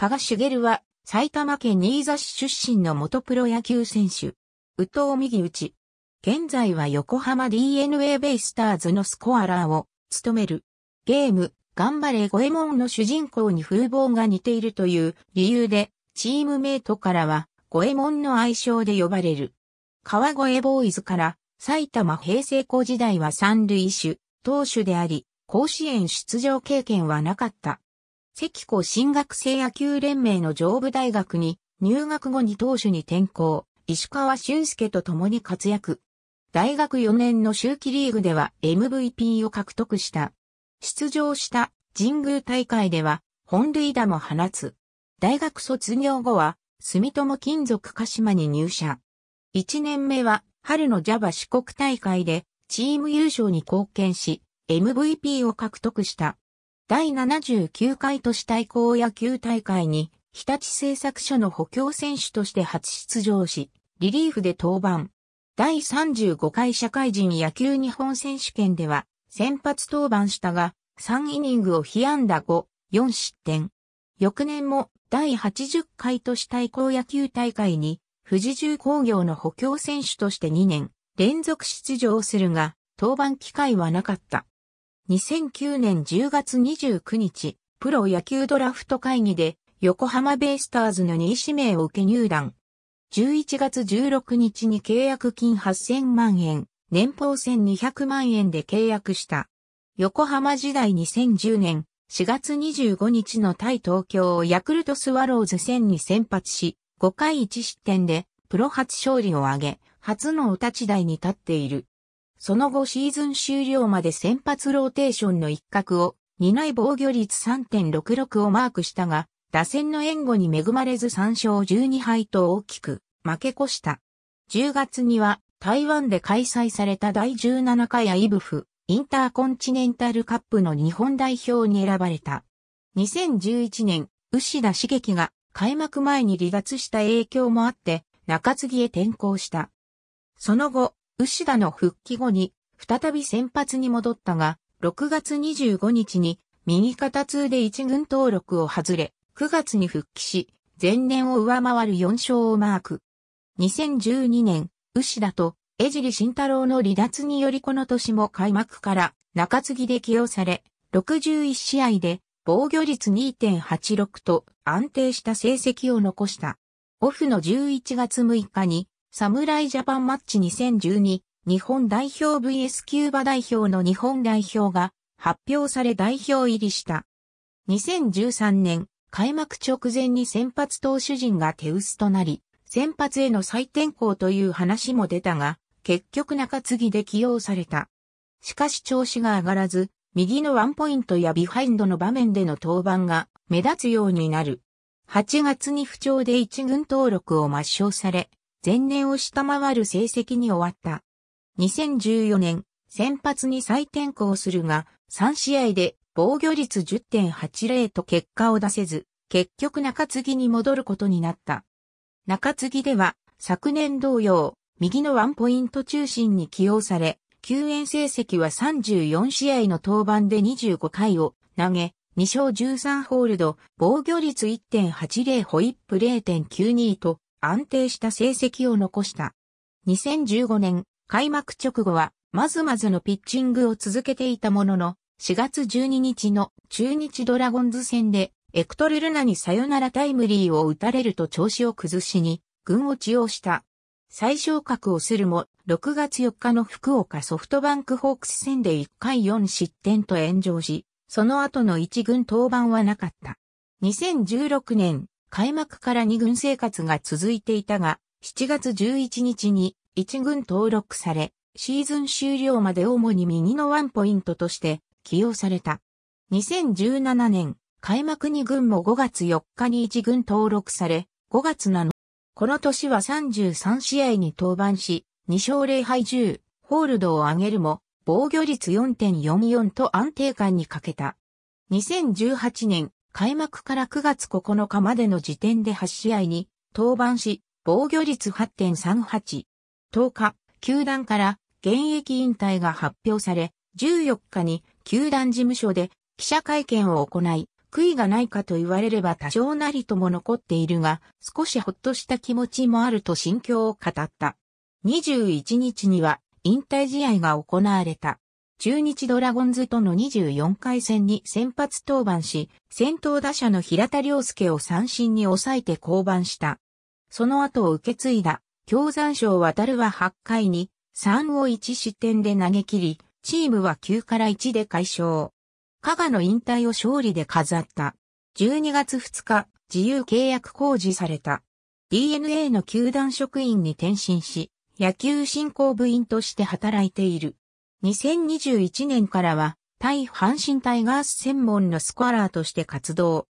加賀茂は、埼玉県新座市出身の元プロ野球選手。宇藤右打ち。現在は横浜 DNA ベイスターズのスコアラーを務める。ゲーム、頑張れゴエモンの主人公に風貌が似ているという理由で、チームメイトからは、ゴエモンの愛称で呼ばれる。川越ボーイズから、埼玉平成校時代は三塁手、投手であり、甲子園出場経験はなかった。関子新学生野球連盟の上部大学に入学後に投手に転校、石川俊介と共に活躍。大学4年の秋季リーグでは MVP を獲得した。出場した神宮大会では本塁打も放つ。大学卒業後は住友金属鹿島に入社。1年目は春のジャバ四国大会でチーム優勝に貢献し MVP を獲得した。第79回都市対抗野球大会に、日立製作所の補強選手として初出場し、リリーフで登板。第35回社会人野球日本選手権では、先発登板したが、3イニングを被安打5、4失点。翌年も第80回都市対抗野球大会に、富士重工業の補強選手として2年連続出場するが、登板機会はなかった。2009年10月29日、プロ野球ドラフト会議で横浜ベイスターズの2位指名を受け入団。11月16日に契約金8000万円、年俸1200万円で契約した。横浜時代2010年4月25日の対東京をヤクルトスワローズ戦に先発し、5回1失点でプロ初勝利を挙げ、初のお立ち台に立っている。その後シーズン終了まで先発ローテーションの一角を担い防御率3.66をマークしたが、打線の援護に恵まれず3勝12敗と大きく負け越した。10月には台湾で開催された第17回アイブフ、インターコンチネンタルカップの日本代表に選ばれた。2011年、牛田茂樹が開幕前に離脱した影響もあって中継ぎへ転向した。その後、牛田の復帰後に再び先発に戻ったが、6月25日に右肩痛で1軍登録を外れ、9月に復帰し、前年を上回る4勝をマーク。2012年、牛田と江尻慎太郎の離脱によりこの年も開幕から中継ぎで起用され、61試合で防御率2.86と安定した成績を残した。オフの11月6日に侍ジャパンマッチ2012日本代表 VS キューバ代表の日本代表が発表され代表入りした。2013年開幕直前に先発投手陣が手薄となり、先発への再転向という話も出たが、結局中継ぎで起用された。しかし調子が上がらず、右のワンポイントやビハインドの場面での登板が目立つようになる。8月に不調で一軍登録を抹消され、前年を下回る成績に終わった。2014年、先発に再転向するが、3試合で防御率10.80と結果を出せず、結局中継ぎに戻ることになった。中継ぎでは、昨年同様、右のワンポイント中心に起用され、救援成績は34試合の登板で25回を投げ、2勝13ホールド、防御率1.80ホイップ0.92と安定した成績を残した。2015年、開幕直後は、まずまずのピッチングを続けていたものの、4月12日の中日ドラゴンズ戦で、エクトルルナにサヨナラタイムリーを打たれると調子を崩しに、軍を治療した。最昇格をするも、6月4日の福岡ソフトバンクホークス戦で1回4失点と炎上し、その後の1軍登板はなかった。2016年、開幕から2軍生活が続いていたが、7月11日に1軍登録され、シーズン終了まで主に右のワンポイントとして起用された。2017年、開幕2軍も5月4日に1軍登録され、5月7日、この年は33試合に登板し、2勝0敗10、ホールドを上げるも、防御率4.44と安定感に欠けた。2018年、開幕から9月9日までの時点で8試合に登板し、防御率8.38。10日、球団から現役引退が発表され、14日に球団事務所で記者会見を行い、悔いがないかと言われれば多少なりとも残っているが、少しほっとした気持ちもあると心境を語った。21日には引退試合が行われた。中日ドラゴンズとの24回戦に先発登板し、先頭打者の平田良介を三振に抑えて降板した。その後を受け継いだ、京山賞渡るは8回に、3を1失点で投げ切り、チームは9から1で解消。加賀の引退を勝利で飾った。12月2日、自由契約公示された。DNA の球団職員に転身し、野球振興部員として働いている。2021年からは、対阪神タイガース専門のスコアラーとして活動。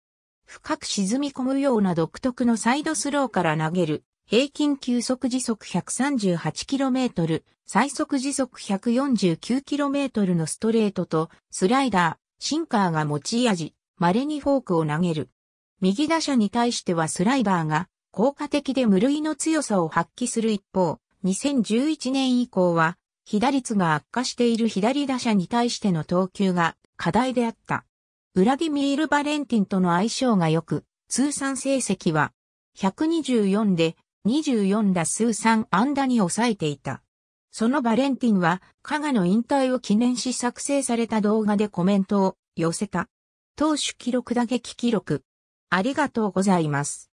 深く沈み込むような独特のサイドスローから投げる、平均球速時速 138km、最速時速 149km のストレートと、スライダー、シンカーが持ち味、稀にフォークを投げる。右打者に対してはスライダーが、効果的で無類の強さを発揮する一方、2011年以降は、被打率が悪化している左打者に対しての投球が課題であった。ウラディミール・バレンティンとの相性が良く、通算成績は124で24打数3安打に抑えていた。そのバレンティンは、加賀の引退を記念し作成された動画でコメントを寄せた。投手記録打撃記録。ありがとうございます。